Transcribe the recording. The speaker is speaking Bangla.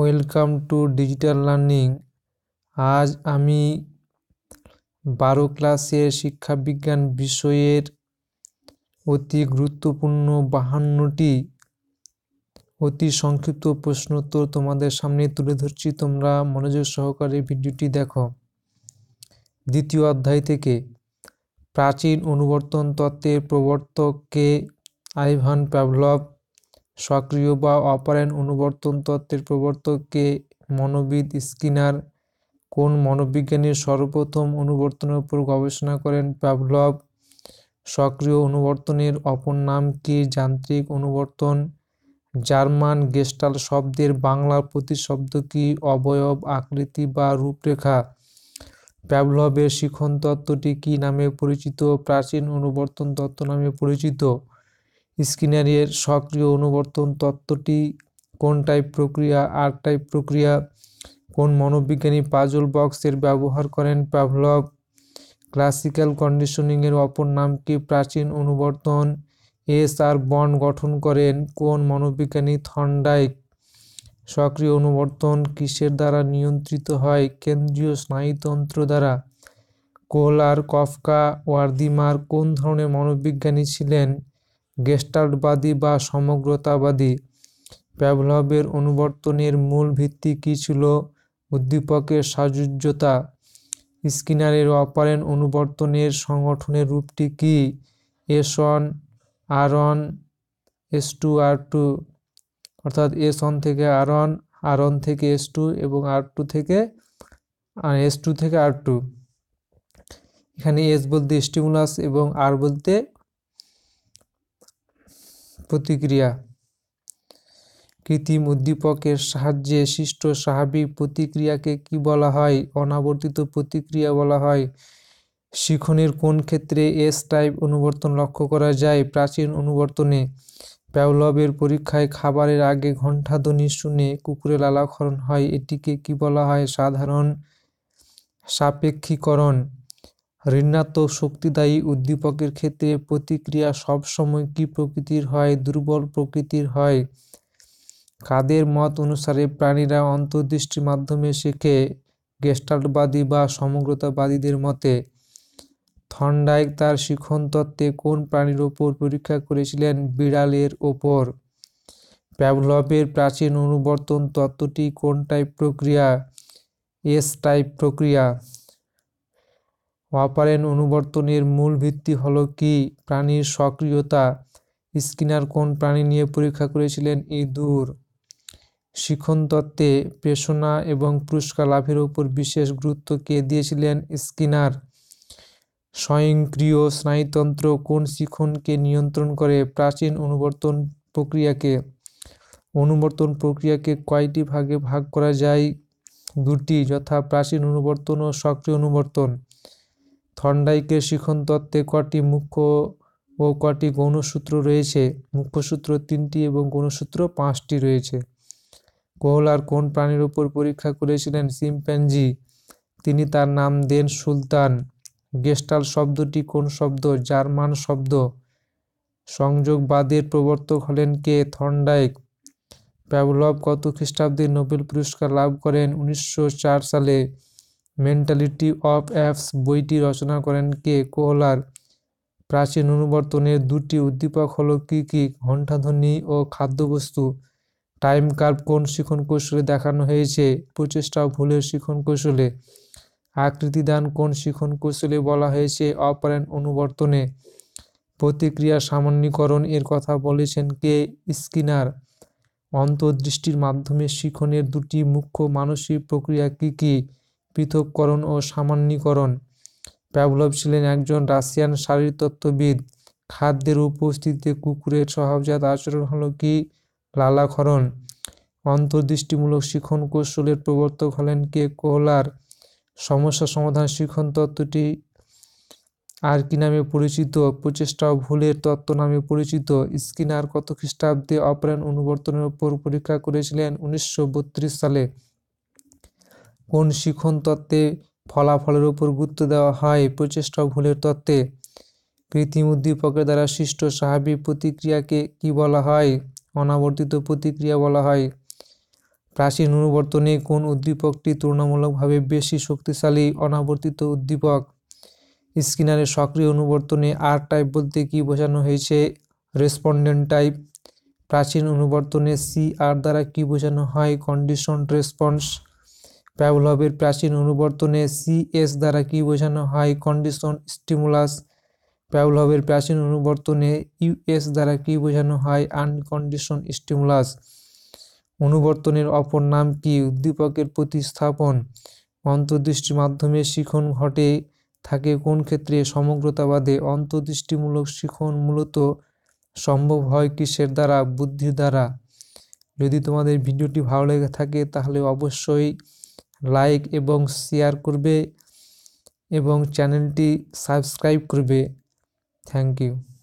ওয়েলকাম টু ডিজিটাল লার্নিং আজ আমি বারো ক্লাসের শিক্ষাবিজ্ঞান বিষয়ের অতি গুরুত্বপূর্ণ বাহান্নটি অতি সংক্ষিপ্ত প্রশ্নোত্তর তোমাদের সামনে তুলে ধরছি তোমরা মনোযোগ সহকারে ভিডিওটি দেখো দ্বিতীয় অধ্যায় থেকে প্রাচীন অনুবর্তন তত্ত্বের প্রবর্তককে আইভান প্যাভলভ সক্রিয় বা অপারেন অনুবর্তন তত্ত্বের প্রবর্তককে মনোবিদ স্কিনার কোন মনোবিজ্ঞানীর সর্বপ্রথম অনুবর্তনের উপর গবেষণা করেন প্যাভলভ সক্রিয় অনুবর্তনের অপর নাম কি যান্ত্রিক অনুবর্তন জার্মান গেস্টাল শব্দের বাংলা প্রতিশব্দ কি অবয়ব আকৃতি বা রূপরেখা প্যাভলভের শিখন তত্ত্বটি কি নামে পরিচিত প্রাচীন অনুবর্তন তত্ত্ব নামে পরিচিত স্কিনারিয়ের সক্রিয় অনুবর্তন তত্ত্বটি কোন টাইপ প্রক্রিয়া আর টাইপ প্রক্রিয়া কোন মনোবিজ্ঞানী পাজল বক্সের ব্যবহার করেন প্যাভলভ ক্লাসিক্যাল কন্ডিশনিংয়ের অপর নাম কি প্রাচীন অনুবর্তন এস আর বন্ড গঠন করেন কোন মনোবিজ্ঞানী থন্ডাইক সক্রিয় অনুবর্তন কিসের দ্বারা নিয়ন্ত্রিত হয় কেন্দ্রীয় স্নায়ুতন্ত্র দ্বারা কোল আর কফকা ওয়ার্দিমার কোন ধরনের মনোবিজ্ঞানী ছিলেন গেস্টাল্টবাদী বা সমগ্রতাবাদী প্যাভলভের অনুবর্তনের মূল ভিত্তি কী ছিল উদ্দীপকের সাজুজ্যতা স্কিনারের অপারেন অনুবর্তনের সংগঠনের রূপটি কি S one R one S two R two অর্থাৎ এস ওয়ান থেকে আর ওয়ান আর ওয়ান থেকে এস টু এবং আর টু থেকে আর এস টু থেকে আর টু এখানে এস বলতে স্টিমুলাস এবং আর বলতে প্রতিক্রিয়া কৃত্রিম উদ্দীপকের সাহায্যে সৃষ্ট স্বাভাবিক প্রতিক্রিয়াকে কি বলা হয় অনাবর্তিত প্রতিক্রিয়া বলা হয় শিখনের কোন ক্ষেত্রে এস টাইপ অনুবর্তন লক্ষ্য করা যায় প্রাচীন অনুবর্তনে প্যাওলবের পরীক্ষায় খাবারের আগে ঘণ্টাধ্বনি শুনে কুকুরে লালাক্ষরণ হয় এটিকে কি বলা হয় সাধারণ সাপেক্ষীকরণ ঋণাত্মক শক্তিদায়ী উদ্দীপকের ক্ষেত্রে প্রতিক্রিয়া সবসময় কি প্রকৃতির হয় দুর্বল প্রকৃতির হয় কাদের মত অনুসারে প্রাণীরা অন্তর্দৃষ্টির মাধ্যমে শেখে গেস্টাল্টবাদী বা সমগ্রতাবাদীদের মতে থন্ডাইক তার শিখন তত্ত্বে কোন প্রাণীর ওপর পরীক্ষা করেছিলেন বিড়ালের ওপর প্যাভলভের প্রাচীন অনুবর্তন তত্ত্বটি কোন টাইপ প্রক্রিয়া এস টাইপ প্রক্রিয়া ওয়াপারেন অনুবর্তনের মূল ভিত্তি হলো কি প্রাণীর সক্রিয়তা স্কিনার কোন প্রাণী নিয়ে পরীক্ষা করেছিলেন ইঁদুর শিখন তত্ত্বে পেশনা এবং পুরস্কার লাভের উপর বিশেষ গুরুত্ব কে দিয়েছিলেন স্কিনার স্বয়ংক্রিয় স্নায়ুতন্ত্র কোন শিখনকে নিয়ন্ত্রণ করে প্রাচীন অনুবর্তন প্রক্রিয়াকে অনুবর্তন প্রক্রিয়াকে কয়টি ভাগে ভাগ করা যায় দুটি যথা প্রাচীন অনুবর্তন ও সক্রিয় অনুবর্তন থন্ডাইকের শিখন তত্ত্বে কটি মুখ্য ও কটি গৌণসূত্র রয়েছে মুখ্যসূত্র তিনটি এবং গৌণসূত্র পাঁচটি রয়েছে কোহলার কোন প্রাণীর উপর পরীক্ষা করেছিলেন সিম্প্যাঞ্জি তিনি তার নাম দেন সুলতান গেস্টাল শব্দটি কোন শব্দ জার্মান শব্দ সংযোগবাদের প্রবর্তক হলেন কে থন্ডাইক প্যাভলভ কত খ্রিস্টাব্দে নোবেল পুরস্কার লাভ করেন উনিশশো সালে মেন্টালিটি অফ অ্যাপস বইটি রচনা করেন কে কোহলার প্রাচীন অনুবর্তনের দুটি উদ্দীপক হল কী কী ঘণ্টাধ্বনি ও খাদ্যবস্তু টাইম কার্ভ কোন শিখন কৌশলে দেখানো হয়েছে প্রচেষ্টা ভুলের শিখন কৌশলে আকৃতিদান কোন শিখন কৌশলে বলা হয়েছে অপারেন অনুবর্তনে প্রতিক্রিয়া সামান্যীকরণ এর কথা বলেছেন কে স্কিনার অন্তর্দৃষ্টির মাধ্যমে শিখনের দুটি মুখ্য মানসিক প্রক্রিয়া কী কী পৃথককরণ ও সামান্যীকরণ প্যাভলভ ছিলেন একজন রাশিয়ান শারীরতত্ত্ববিদ খাদ্যের উপস্থিতিতে কুকুরের স্বভাবজাত আচরণ হল কি লালাক্ষরণ অন্তর্দৃষ্টিমূলক শিখন কৌশলের প্রবর্তক হলেন কে কোহলার সমস্যা সমাধান শিখন তত্ত্বটি আর কি নামে পরিচিত প্রচেষ্টা ভুলের তত্ত্ব নামে পরিচিত স্কিনার কত খ্রিস্টাব্দে অপরাণ অনুবর্তনের উপর পরীক্ষা করেছিলেন উনিশশো সালে কোন শিখন তত্ত্বে ফলাফলের উপর গুরুত্ব দেওয়া হয় প্রচেষ্টা ভুলের তত্ত্বে কৃত্রিম উদ্দীপকের দ্বারা সৃষ্ট স্বাভাবিক প্রতিক্রিয়াকে কি বলা হয় অনাবর্তিত প্রতিক্রিয়া বলা হয় প্রাচীন অনুবর্তনে কোন উদ্দীপকটি তুলনামূলকভাবে বেশি শক্তিশালী অনাবর্তিত উদ্দীপক স্কিনারের সক্রিয় অনুবর্তনে আর টাইপ বলতে কি বোঝানো হয়েছে রেসপন্ডেন্ট টাইপ প্রাচীন অনুবর্তনে সি আর দ্বারা কি বোঝানো হয় কন্ডিশন রেসপন্স প্যাভলভের প্রাচীন অনুবর্তনে সিএস দ্বারা কি বোঝানো হয় কন্ডিশন স্টিমুলাস প্যাভলভের প্রাচীন অনুবর্তনে ইউএস দ্বারা কি বোঝানো হয় আনকন্ডিশন স্টিমুলাস অনুবর্তনের অপর নাম কি উদ্দীপকের প্রতিস্থাপন অন্তর্দৃষ্টি মাধ্যমে শিখন ঘটে থাকে কোন ক্ষেত্রে সমগ্রতাবাদে অন্তর্দৃষ্টিমূলক শিখন মূলত সম্ভব হয় কিসের দ্বারা বুদ্ধির দ্বারা যদি তোমাদের ভিডিওটি ভালো লেগে থাকে তাহলে অবশ্যই লাইক এবং শেয়ার করবে এবং চ্যানেলটি সাবস্ক্রাইব করবে থ্যাংক ইউ